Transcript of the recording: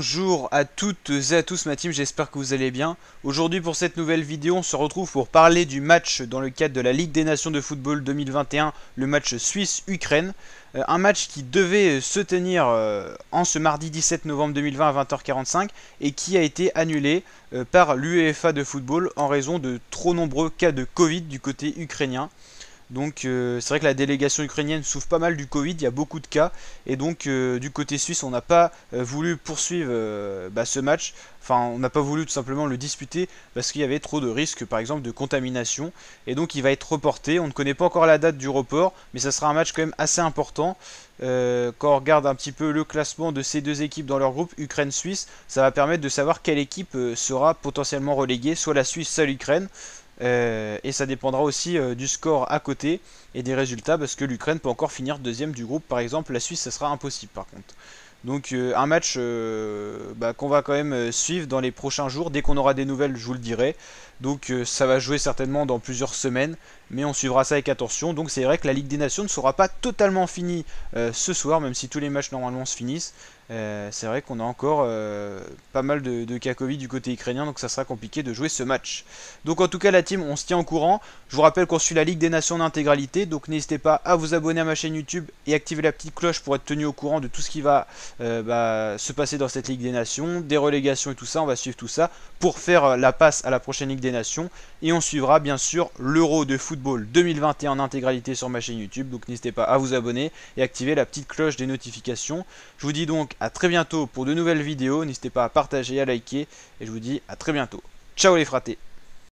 Bonjour à toutes et à tous ma team, j'espère que vous allez bien. Aujourd'hui pour cette nouvelle vidéo, on se retrouve pour parler du match dans le cadre de la Ligue des Nations de Football 2021, le match Suisse-Ukraine. Euh, un match qui devait se tenir euh, en ce mardi 17 novembre 2020 à 20h45 et qui a été annulé euh, par l'UEFA de football en raison de trop nombreux cas de Covid du côté ukrainien. Donc euh, c'est vrai que la délégation ukrainienne souffre pas mal du Covid, il y a beaucoup de cas. Et donc euh, du côté suisse, on n'a pas euh, voulu poursuivre bah, ce match. Enfin, on n'a pas voulu tout simplement le disputer parce qu'il y avait trop de risques, par exemple, de contamination. Et donc il va être reporté. On ne connaît pas encore la date du report, mais ça sera un match quand même assez important. quand on regarde un petit peu le classement de ces deux équipes dans leur groupe Ukraine-Suisse, ça va permettre de savoir quelle équipe sera potentiellement reléguée, soit la Suisse, soit l'Ukraine. Euh, et ça dépendra aussi euh, du score à côté et des résultats parce que l'Ukraine peut encore finir deuxième du groupe par exemple. La Suisse, ça sera impossible par contre. Donc euh, un match bah, qu'on va quand même suivre dans les prochains jours. Dès qu'on aura des nouvelles, je vous le dirai. Donc ça va jouer certainement dans plusieurs semaines mais on suivra ça avec attention. Donc c'est vrai que la Ligue des Nations ne sera pas totalement finie euh, ce soir, même si tous les matchs normalement se finissent. Euh, c'est vrai qu'on a encore euh, pas mal de, de cas Covid du côté ukrainien, donc ça sera compliqué de jouer ce match. Donc en tout cas la team, on se tient au courant. Je vous rappelle qu'on suit la Ligue des Nations en intégralité, donc n'hésitez pas à vous abonner à ma chaîne YouTube et activer la petite cloche pour être tenu au courant de tout ce qui va bah, se passer dans cette Ligue des Nations, des relégations et tout ça. On va suivre tout ça pour faire la passe à la prochaine Ligue des Nations et on suivra bien sûr l'Euro de football. Ball 2021 en intégralité sur ma chaîne YouTube, donc n'hésitez pas à vous abonner et activer la petite cloche des notifications. Je vous dis donc à très bientôt pour de nouvelles vidéos, n'hésitez pas à partager, à liker, et je vous dis à très bientôt. Ciao les fratés